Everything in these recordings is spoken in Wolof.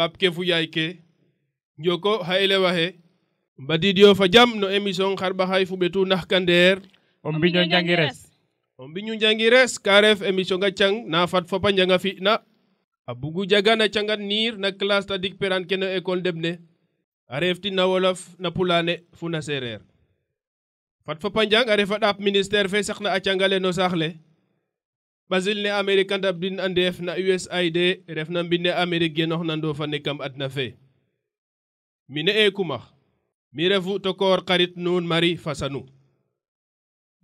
Pape Kéfou Yaay ke joko xa elewa xe fa jam no émission xarɓaxay fo ɓetu ndax kandeer o mbiño njangires o mbiñu njangires ref émission nga cang na fad fopa njanga fi'na a bugu jagan a cangan niir na classe tadik peran ke no école ne a reftin na wolof na pulaane fo na seereer fat fopa njang a refa ɗaap ministère fe saqna a cang no saax Brazil ne Amerika ndab din andeef na USAID ref na mbine Amerik genoox na ndoofane kam adna fe mine eekumax mi refu tokoor xarit nuun Marie Fassanu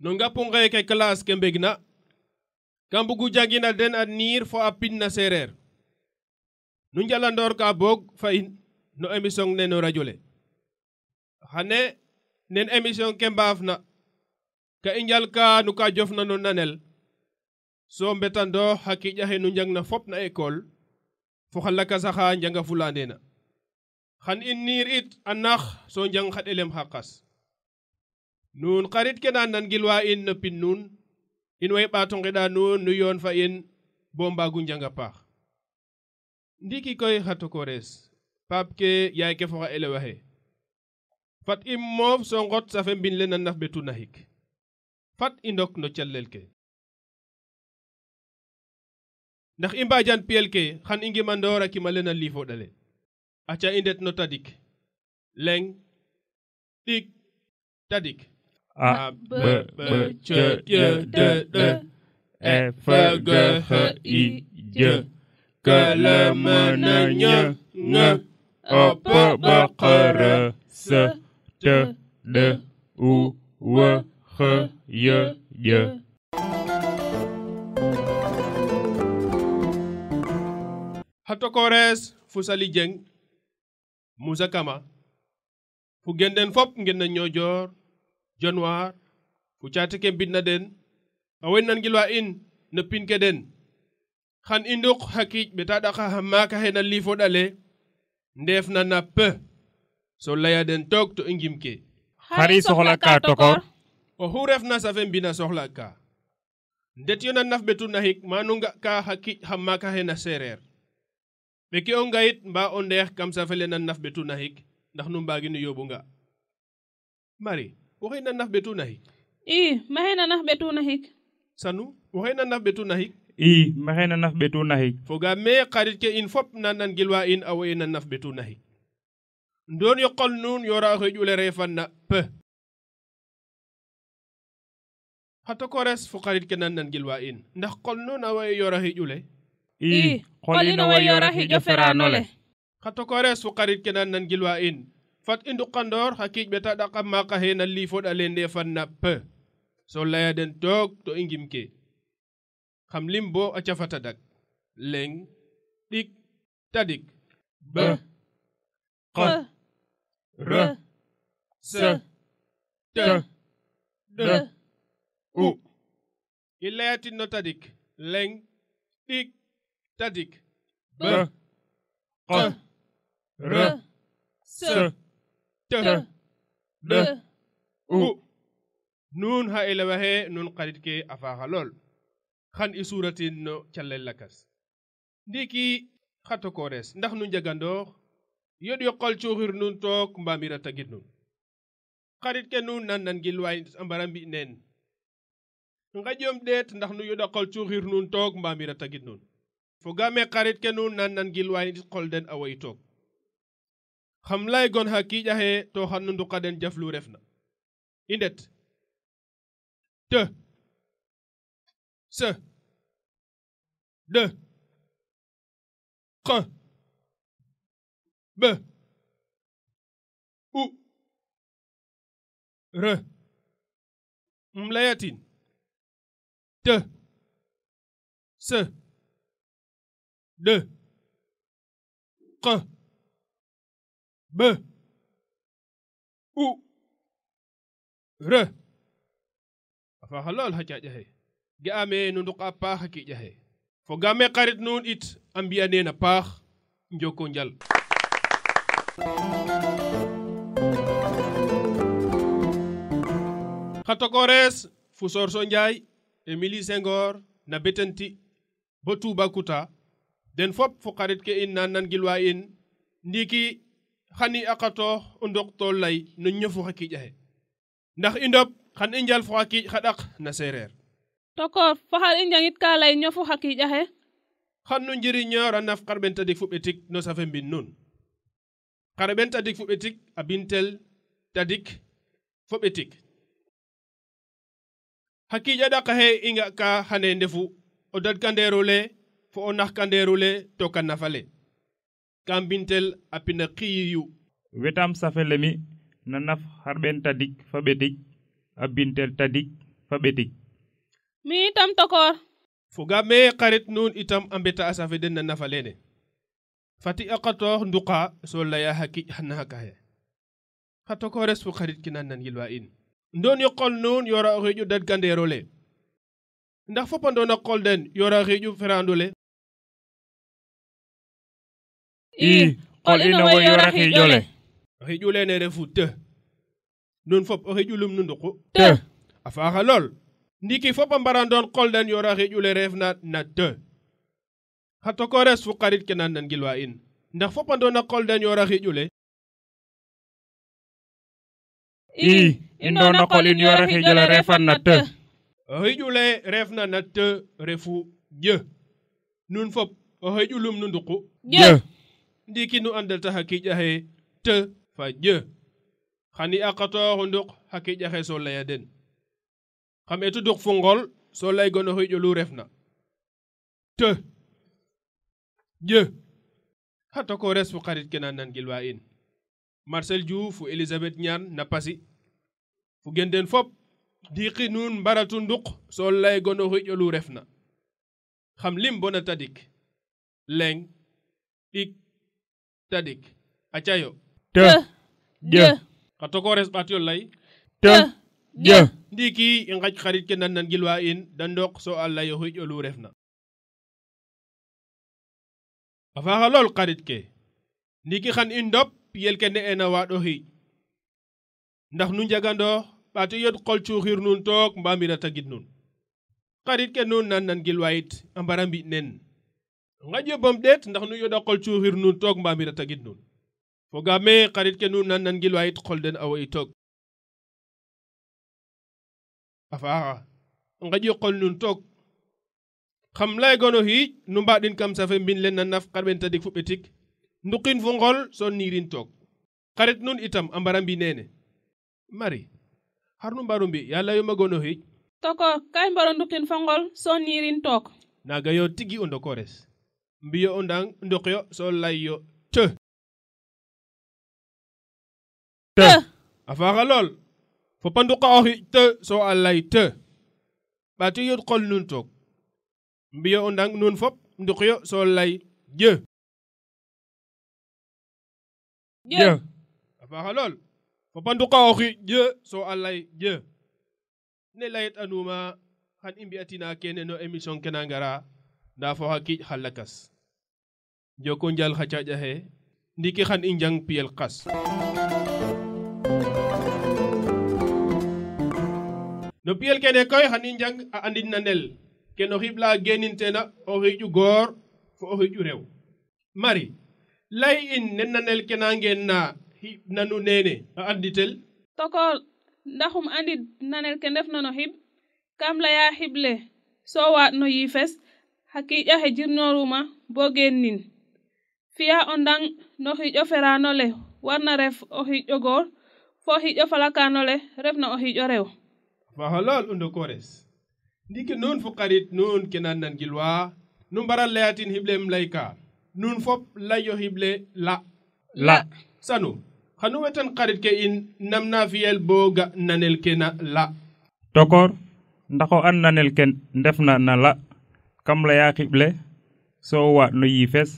no ngapu ngeeke classe ke mbeg na kam mbugu jangin a den a niir fo a pin na seereer nu njalandoor ka boog fa in no émission ne no radio xane nen émission ke mbaaf na ka i ka nu ka jofna no nanel so mbetando xa qiƴa xe nu njangna fop na école fo xa lakasaxa njanga fulandeena xan i niir it a nax so njang xa ɗelem xa qas nuun xarit ke na nangilwa in no pin in way ɓaato ngeɗa nuun nu yoon fa in bo mbaagu njanga paax ndiiki koy xa tokores paap ke yaay ke fo xa elewa fat i moof so ngot safe mbin le naf ɓetu naxik fat i ndok no calel ke ndax i mbajan PLK ke xan mandoraki ngimandora kima lena lifoɗale aca i ndet no tadik leng tik, tadik a b b c j d d e f g h i j k l m n ñ ng o p b q r s t d u w X y y hattokores fusali jeng musa kama fu genɗen fop genɗen ñojoor jonwar fu catike mbinna ɗen awen nangilwa in no pinke ɗen xan i nduk hakiic ɓeta ɗaxa maaka xena liifoɗale ndeefna na pe so laya den toog to i ngimke xari soxla ka tokor oxu refna safe mbina soxla ka ndet yo na naf ɓetuna xik manu nga ka hakiic xa maaka xena seereer ɓe ke'onga yit mba o ndeex kam safele nan naf ɓe tuna ndax nu mbaaginu yooɓunga mari waxey nan naf ɓe naf ɓe tuna hik sanu waxey naf ɓe tuna hik i maxey naf ɓe tuna hik foga me xarit ke in fop na nan gilwa in a wo'e na naf ɓe tuna hik ndoon yo qol nuun yoora o xeƴule refan na pe holino wayyoorahi joferaanole xa tokore sukarit kenan nangilwa in fat i ndukandoor xa kiiƴɓe ta ɗak a maaka he na liifoɗ ale ndeefan na p so laya den toog to i ngimke xam lim bo a cafa tadak leng ɗik tadik b q r s t d u i layatin no tadik leng ɗik Tadik. Be. Re. Re. Se. Te. De. U. nun ha ila waxe nun xarit ke a lool xan i suratin no calel lakas ndiki xa tokores ndax nu njagandoox yoɗ yoqol cuuxir nun took mbaamir a tagit nun xarit ke nun nan nan gil waay a mbara mbi neen nqaƴoom ɗeet ndax nu yoɗ a qol cuuxir nun took mbaamir a tagit nun fogame xarit kenu nannan gilwayin qolden away toog xam laygon xa kiiƴaxe to xanu nduqaden jaflu refna i ndet te se de q b u re um layatin te se De, k, b, u, re. Afan halal hachak jahe. Gya ame nou nou apak hakik jahe. Fou game karit nou it ambi ane napak njoko njal. Hatoko res, fousor son jay, emili sengor, nabetenti, botu bakouta. den fop fo xarit ke in na nangilwa in ndiki xani a qatoox o ndoktoor lay no ñofu xa kiic axe ndax i ndop xan i njal fo xa na seereer tokoor fo xar ka lay ñofu xa kiic axe xan nu njiriñoor a naf xarɓen tadik fu ɓetik no safe mbin nun xarɓen tadik fu ɓetik a bintel tadik fo ɓetik xa kiic a ɗaq ka xane ndefu o dadkandeero le fo o naxkandeeru le to kannafa le kambintel a pina xiyiyu wetam safe le mi na naf harɓen tadik fa ɓetik a bintel tadik fa ɓetik mi itam tokor foga mee xarit nuun itam a mbeta a safe den na nafa leene fati a qatoox nduqa so laya xa kiƴ xa naxakaxe xa tokores fo xarit kina nangilwa in ndoon yo qol yora o xiiƴu dadkandeero le ndax fopandoona qol den yora xiiƴu ferando le i qol inowo yora xiƴole o xiƴulene refu te nun fop o xiƴulum nu nduqu te a faaxa lool ndiki fop a mbara doon qol den yora xiƴule refna na te xa tokores fu xarit ke nan nan in ndax fop a doon a qol den yora xiƴule i i ndoona qol in yora xiƴole refan na te o xiƴule refna na te refu jë nun fop o xiƴulum nu nduqu jë ndiki nu andal ta xa kiic axe te fa jë xan i a qatooxu nduq xa kiic axe so laya den xam etu duq fo ngool so laygon o xiiƴolu refna te jë xa tokores fo xarit ke na nangilwa in marcel diouf fo elisabeth ñaan na pasi fu gen den fop ndiiki nuun mbaratu nduq so laygon o xiiƴolu refna xam lim bona tadik leng ɗik tadik acayo te je xa tokores ɓatiyol a lay o xiƴolu refna a xarit ke ndiiki xan i ndop yel kene ena waaɗ o xiiƴ ndax nu njagandoox ɓaato yod qol cuuxir nuun took mbaamir a tagid nuun xarit ke nuun nan nan gilwa yit a mbara mbi' nen gaƴƴobom ɗeet ndax nu yoɗa cuuxir nuun toog mbaamir a tagid nuun fogaame xarit ke nuun nan nan gilwa yit qol den awo i toog a faaxa gaƴi qol nuun toog xam laygono xiic nu mbaɗin kam safe mbin len na naf xarɓen tadik fu ɓetik nduqin fu ngol so niirin toog xarit nuun itam a mbara mbi neene mari xar nu mbaru mbi yaa layomagono xiic toko ka i mbaro nduqin fo ngol so niirin took naaga yo tigi o ndokores mbiyo o ndang ndokyo so layyo të të a faaxa lool fopa nduqa oxi të so a të ɓaati yod qol nun toog mbiyo o ndang nun fop nduqyo so lay jë jë a faaxa lool fopa nduqa oxi jë so a jë ne layit anuuma xan i mbi'atina kene no émission ke ngara da fo xa kiic xa lakas joko njal xa caƴa xe ndiki xan i njang piyel qas no piyel kene koy xan i njang a andin na nel ke no xibla genin tena o xiƴu goor fo o xiƴu rew mari lay in nena nel ke na ngeen na xiɓ nanu neene a anditel tokool ndaxum andid nanel ke ndef na no xiɓ kam leya xiɓ le so waaɗ no yiifes haqiiƴa he jirnoruma bo gennin fiya o ndaŋ no hiiƴo ferano le warna ref o hiiƴo goor fo o hiiƴo falakano le refna o hiiƴo rew faxo lool o ndokores ndiki nuun fo xarit nuun ke nan nan gilwa nu mbara leyatin xiɓlem layka nuun fop layo xiɓle la la sanu xanu wetan xarit ke in nam na fiyel bo ga nanel ke na la tokoor ndax o an nanel ke ndefna na la kamlaya xible soowaat no yiifes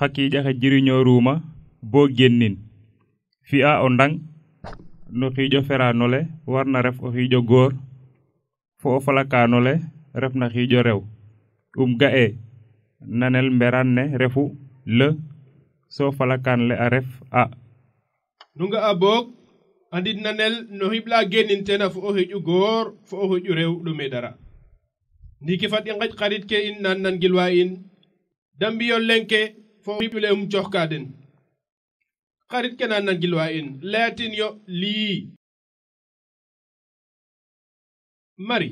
hakiijaxe jiriñooruuma boo génnin fi'a o ndang no xiijo feranole warna ref o xiijo góor fo o falakanole ref na xiijo rew um ga'e nanel mberan ne refu lë so falakanle a ref a nu nga'a boog andit nanel no xiɓla genin tena fo o xiiƴu góor fo o xiiƴu rew ɗume dara ndiki fat i nqaƴ xarit ke in naan nan gilwa in da mbiyo lenke fo ɓiɓule um coxka den xarit ke naan nan gilwa in layatin yo lii mari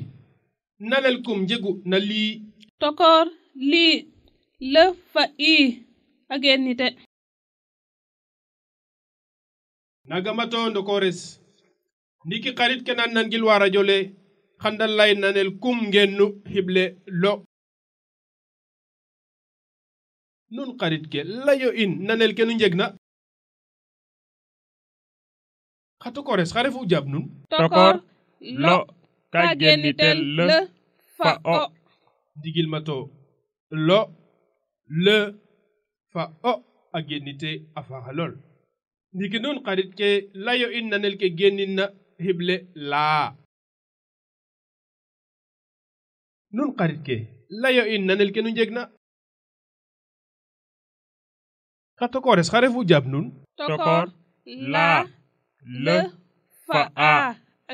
nalel kum njegu na lii tokoor lii lë fa ii a geenite xanda lay nanel kum ngennu hible lo nun xarit ke layo in nanel ke nu njeg na xa tokores xa refu jaab nun tokor lo ka genitel le fa o ndigil mato lo le fa o a genite a faxa ndiki nun xarit ke layo in nanel ke genin na hible laa nun xarit ke layo in nanel ke nu njegna xa tokores xa refu jaab nun tokor laa lë fa a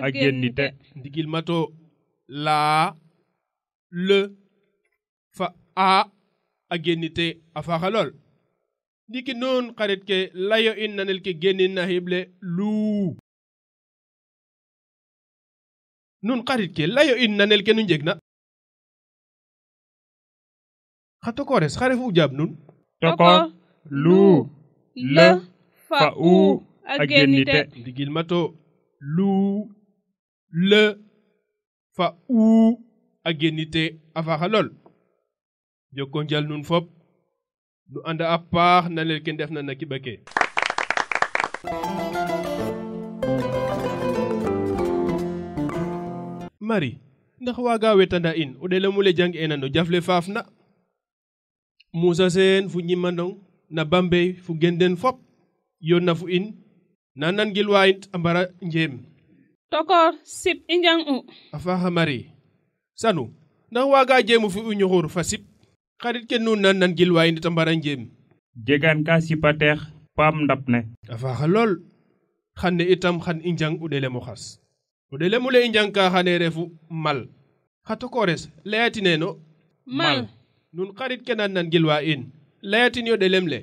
a gennite ndigil mato laa lë fa a a gennite a faaxa ndiki nuun xarit ke layo in nanel ke genin na luu nun xarit ke layo in nanel ke nu njegna Hattokore saharefu ujab nun toko lu le fa u agennite ndigil ma to lu le fa u agennite a faaxa lool joko njal nun fop nu anda a paax nanel ke ndefna na kiɓ ake Marie ndax waaga wetana in o ɗelem ole jang ena no jaf le faaf na musaseen fu ñimmandong na bambey fu genden fop yonna fu in na nangilwa in a mbara njeem tokor sip i njang u a faaxa mari sanu ndax waaga jeemu fi u ñoxur fa sip xarit ke nuun nan nangilwa in a mbara njeem jegan ka sipateex paam ndap ne a faaxa lool xan ne itam xan i njang u ɗelem xas o ɗelemu le i njang ka xane refu mal xa tokores leyatineno mal nun karit kenan nan gilwa in layatin yo delemle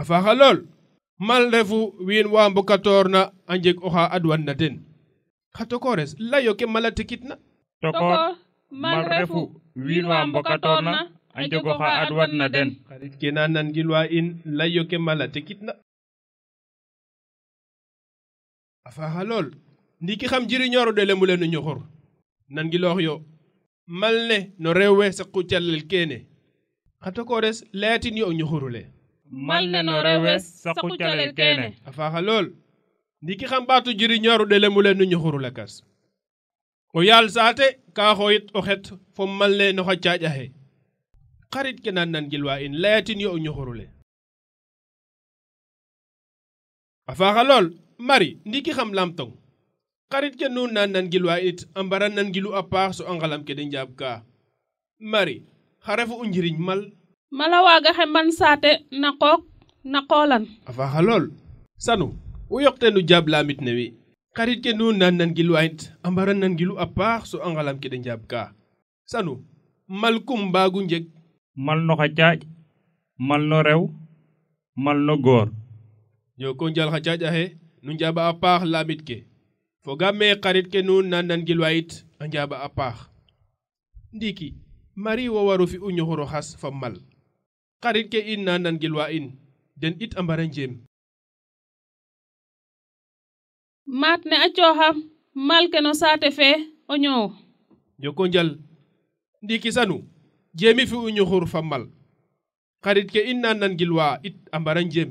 a faxa lool mal refu win wa mbokatorna a njeg oxa adwan na den xa tokores layo ke mala tikitna tokor mal refu win wa mbokatorna a njeg oxa adwan na den karit kena nan gilwa in layo ke mala tikitna a faxa lool ndiki xam jiriñoro delemule nu ñuxur nan giloox yo malne no rewɓe sakku cellel keene hatokoɗes laatini o ñohorule malne no rewɓe sakku cellel keene a faaxa lool ndiki xam ɓaatu jiri ñaaruɗe lemule nu ñohorule kas o yaal saate kaa xooyit o xet fo malne no xa caaƴaxe xarit ke nan nangilwa in layatini o ñohorule xarit ke nun nan nan gilwa it ambaran nan gilu a so angalam ke den jabka mari xa unjirin mal mala xe man saate na qooq na qoolan afa halol sanu u yoqte nu jab laamit ne xarit ke nun nan nan gilwa it ambaran nan gilu a so angalam ke den jabka sanu mal kum mbaagu njek mal no xa mal no rew mal no goor ñoko njal xa caaƴ nu njaaba ke fogaame xarit ke nuun na nangilwayit a njaaba a paax ndiiki mari wo waru fi'u ñoxoro xas fa mal xarit ke in na nangilwa in den it a mbara njeem maat ne a cooxam mal ke no saate fee o ñoow njoko njal ndiiki sanu jeemi fi'u ñoxor fa mal xarit ke in na nangilwa it a mbara njeem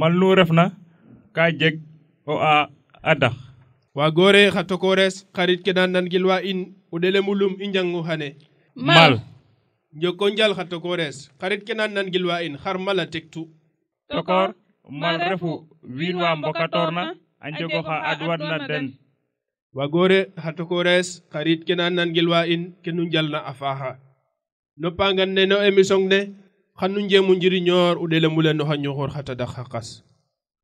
mal nu refna ka jeg o a adax waagore xa tokores xarit ke na nangilwa in o ɗelemu i njangu xane mal njoko njal xa tokores xarit ke na nangilwa in xar mala tektu tokor mal refu wiin wa mbokatorna a njego xa adwanna den waagore xa tokores xarit ke na nangilwa in ke nu njalna a faaxa nopangan ne no émission ne xanu njemu njiriñoor o ɗelemu no xa ñoxoor xa tadax xa qas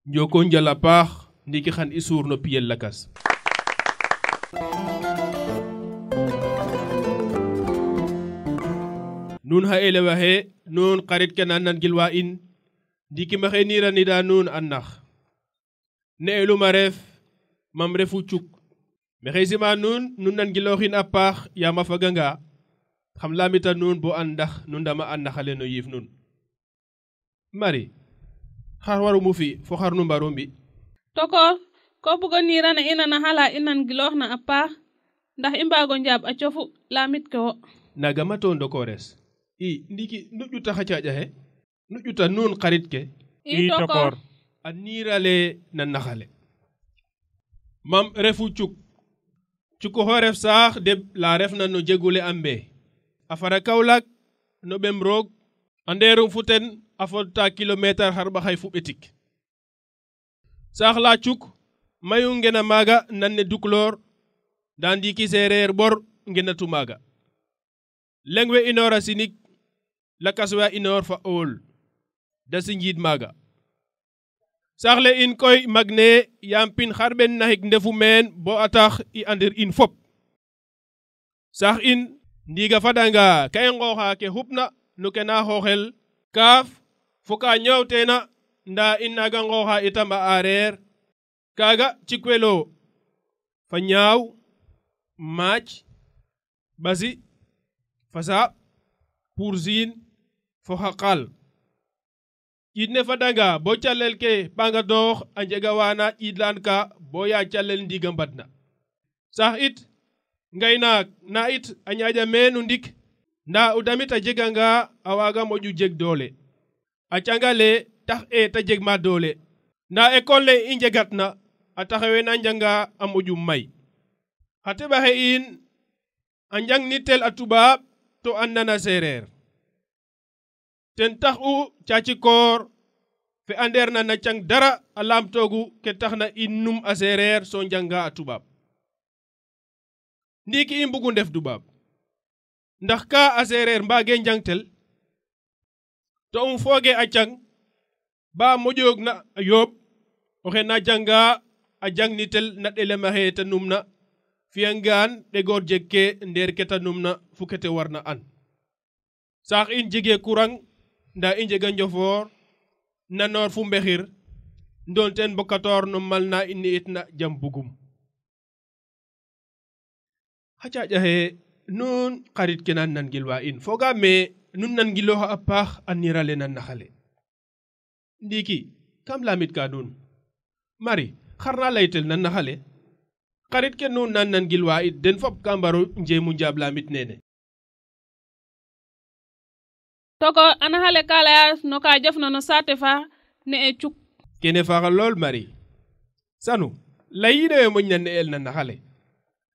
jokonjal a paax ndiki xan i suur no piyel lakas nun xa elew axe nuun xarit ke na nangilwa in ndiki maxey niranida nuun a nax ne elum a ref mam refu cuk mexey sima nuun nu nangilooxin a paax yaam a faganga xam laamita nuun bo an ndax nu ndama a naxale no yiif har waro mufi fo har nu mbaro mbi toko ko bugo nirana inana hala inan gilohna a paa ndax i mbaago njaab a cofu laamit ke wo nagama to ndokores i ndiki nuƴuta xa caƴa he nuƴuta nuun xarit ke i tokor a niirale na naxale mam refu cuk cuku xo ref saax deb la refna no jegule a mbe a fara kawlak no ɓem roog a nderum fu ten afolta kilometer mayu ngena maaga nanne dukloor nda ndiiki seereer ɓor ngenatu maaga leŋ we inoora sinig lakas we a inoor fa ool da si njiid maaga saxle in koy mag ne yaam pin xarɓen naxik ndefu meen bo a i andir in fop sax in ndiiga fadanga ka i nqooxa ke xupna no ke xooxel kaaf foka ñawtena nda i naga ngooxa itam a aareer kaaga cikwelo fa ñaaw maac ɓasi fa saaɓ pursiin fo xa qal ƴiid ne fadanga bo calel ke ɓangadoox a njega waana ƴiidlaan ka yaa calel ndiig a sax it ngaynaak na it a ñaaƴa ndik ndaa o damit a jeganga a waaga moƴu jeg doole a cangale tax e ta jeg ma doole nda école le i njegatna a taxa wena njanga a moƴum may xa teɓaxe in a njangnitel a tubaab to a seereer ten tax u cacikoor fe andeer na na cang dara a laamtoogu ke taxna in num a seereer so njanga a tubaab ndiiki i mbugu ndef tubaab ndax ka a seereer mbaage njangtel to um fooge a cang ba moƴoogna a yooɓ oxe na janga a jangnitel na ɗelemaxe te numna fiyangaan ɗegoor jeg ke ndeer ke ta numna fu ke te warna an saax in jegee kurang ndaa i njega njofoor nanoor fu mbexir ndoon teen bokatoor no mal na i ni'it na jam bugum xa caaƴaxe nuun xarit ke na nangilwa in foogaam nun nangilooxa a paax a niralen a naxale ndiiki kam laamitkaa nuun mari xarna laytel na naxale xarit ke nuun na nangilwaa it den fop ka mbaro njeemu njaab laamit neene togo a naxale ka laya no ka jofna no saate faa ne'e cuk kene faaxa lool mari sanu layiino ye moƴna ne'el na naxale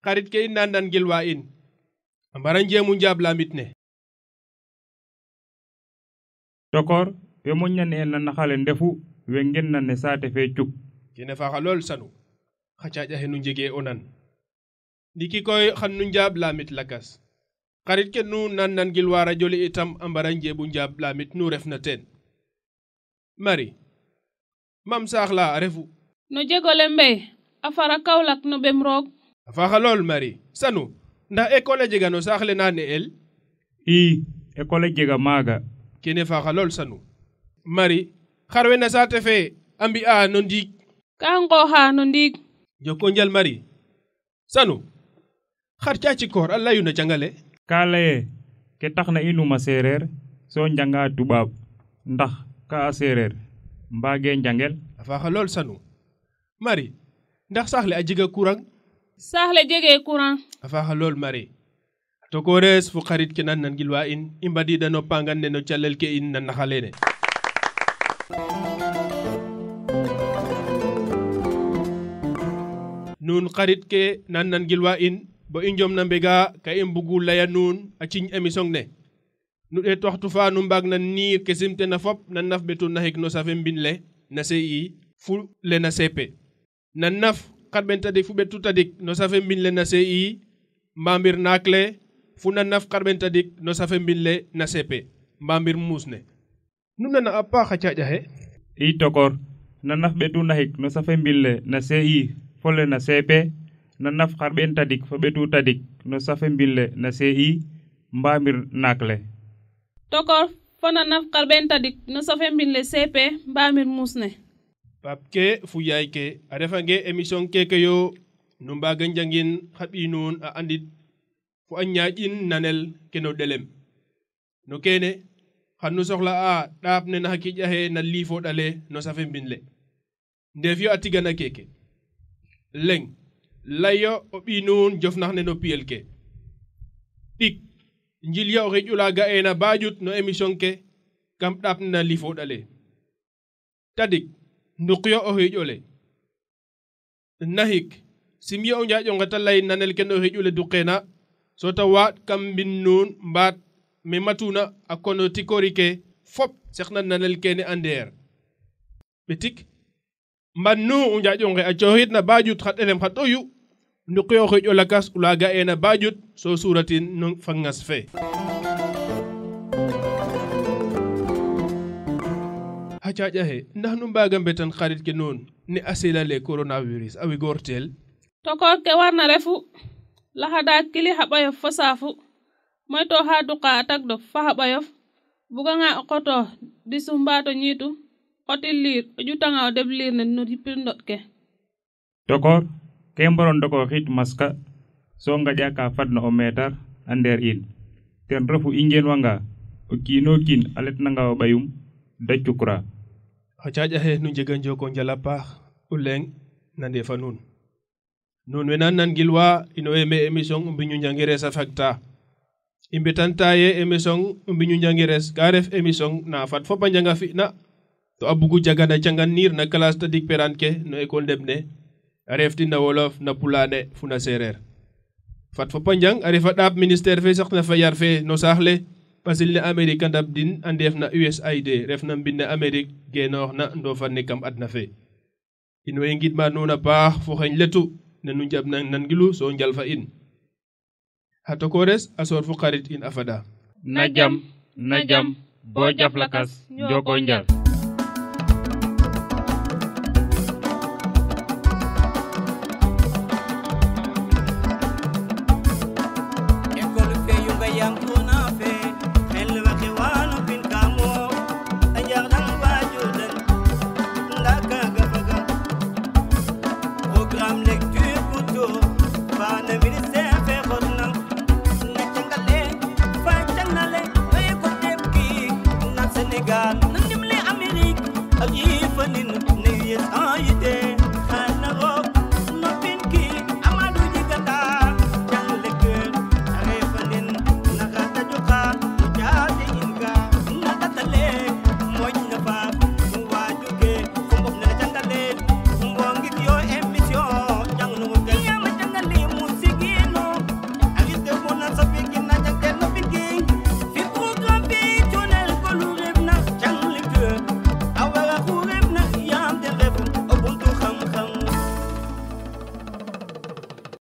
xarit ke in na nangilwaa in a mbara njeemu njaab laamit ne Cokor ɓe moƴƴani en nahale ndefu ɓe gennanne saate fe cuk kine faaxa lol sanu xa caƴaxe nu njegee o nan ndiki koy xan nu njaab laamit lakas xarit ke nu nan nangilwa radio le itam a mbara njeebu njaab laamit nu refna teen Marie mam saax la a refu no jegole mbey a fara Kaolack no ɓem roog a faaxa lool Marie sanu ndax école a jega no saax na ne'el i école a jega maaga kene faxa lool sanu mari xar we na saate fe a mbi'a no ndiig ka nqooxa no ndiig joko njal mari sanu xar cacikoor a layu na jangale ka laye ke taxna i luma seereer soo njanga tubaab ndax ka a seereer mbaage njangel a faaxa lool sanu mari ndax saxle a jega courant saxle jege courant a faaxa lool mari to ko res fo xarit ke nan nan gilwa in i mbadida no pangan ne no calel ke in nan naxa lene nun xarit ke nan nan gilwa in bo i njom na mbega ka i mbugu leya nuun a ciñ émission ne nu ɗet waxtu fa nu mbaag na niir ke simtena fop na naf ɓetu naxik no safe mbin le na ci fu le na cp na naf xat ɓen tadik fu ɓetu tadik no safe mbin le na ci mbamir naak le funanaf karɓen tadik no safe mbille na sepe mbambir musne numnana a paaxa caƴa he i tokor nanaf ɓetu nahik no safe mbille na se'i fole na sepe nanaf karɓen tadik fo ɓetu tadik no safe mbille na se'i mbamir nakle tokor fo nanaf karɓen tadik no safe mbille sepe mbamir musne pap ke fu yaay ke a refange émission keke yo no mbaga njangin xa ɓiy a andit ko an ñaaƴin nanel keno ɗelem no keene xan nu soxla'a ɗaap ne na xa na liifooɗale no safe mbin le ndeef yo a tigana a keeke leŋ layo o ɓiinuun jofnax ne no piyel ke ɗik njilya o xeƴ'ula ga'eena baa ƴut no émission ke kam ɗaap ne na liifooɗale tadik nduqyo o xiƴole naxik simye o njaaƴonge ta lay nanel ken o xeƴ'ule duqeena sota waɗ kam mbin nun mi matuna a kono tikori ke fop sekna nanel kene ander ɓetik mban nu u njaƴonge a coxitna bajut xa ɗelem xa ɗoyu nduqyoxi o lakas ulaga ena bajut so suratin no fangas fe xa caƴaxe ndax nu mbaga mbetan xarit ke nuun ne a selale a wigoor teel tokoor ke warna refu laxadaat kili xaɓayof fasafu, saafu moyto ha duka atak do fa xaɓayof buganga o qoto disum to nyitu xotil lir o jutanga o deɓ ne nuri yipir ke tokor ke mboron doko hit maska so ngaƴa ka fadna o meetar ander ndeer in ten refu injen wanga o kino kin alet letnanga o ɓayum da cukra xa nu jegan joko njal a paax o non we nan nangilwa ino eme émission e mbiñu njangires afecta i mbetanta ye émission e mbiñu njangires ka ref émission e na fad fop a njanga fina to a bugu jagana canganir na classe tadik peran ke no école ndemne a reftin na wolof na pulaane fo na seereer fat fop a a refa ɗaap ministère fe saqna fa yar fe no saax ne amérique a ndab din a ndeef na usaid ref na mbin ne amérique na ndoofan ne kam adna fe in way ngidma nde ɗum jaɓnan nangilu so jalfa in hato kores asor fukarit in afada na jam na jam bo jaflakas jogo njal